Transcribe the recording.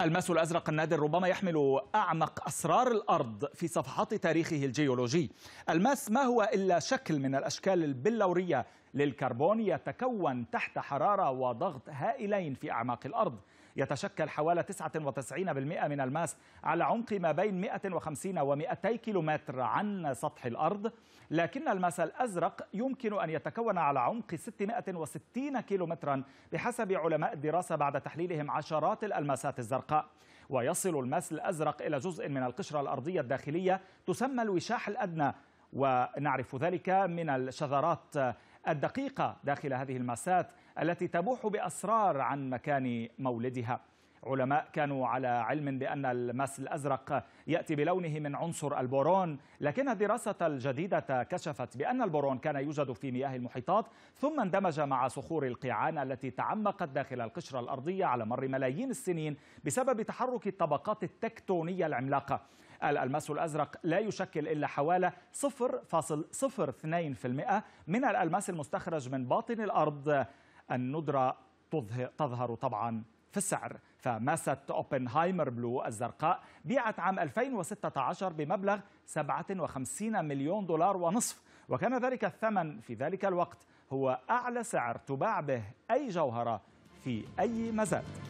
الماس الأزرق النادر ربما يحمل أعمق أسرار الأرض في صفحات تاريخه الجيولوجي الماس ما هو إلا شكل من الأشكال البلورية للكربون يتكون تحت حرارة وضغط هائلين في أعماق الأرض يتشكل حوالي 99% من الماس على عمق ما بين 150 و200 كيلومتر عن سطح الأرض لكن الماس الأزرق يمكن أن يتكون على عمق 660 كيلومترا بحسب علماء الدراسة بعد تحليلهم عشرات الألماسات الزرقاء ويصل الماس الأزرق إلى جزء من القشرة الأرضية الداخلية تسمى الوشاح الأدنى ونعرف ذلك من الشذرات الدقيقة داخل هذه الماسات التي تبوح بأسرار عن مكان مولدها علماء كانوا على علم بأن الماس الأزرق يأتي بلونه من عنصر البورون لكن الدراسة الجديدة كشفت بأن البورون كان يوجد في مياه المحيطات ثم اندمج مع صخور القيعان التي تعمقت داخل القشرة الأرضية على مر ملايين السنين بسبب تحرك الطبقات التكتونية العملاقة الألماس الأزرق لا يشكل إلا حوالي 0.02% من الألماس المستخرج من باطن الأرض الندرة تظهر طبعا في السعر فماسة أوبنهايمر بلو الزرقاء بيعت عام 2016 بمبلغ 57 مليون دولار ونصف وكان ذلك الثمن في ذلك الوقت هو أعلى سعر تباع به أي جوهرة في أي مزاد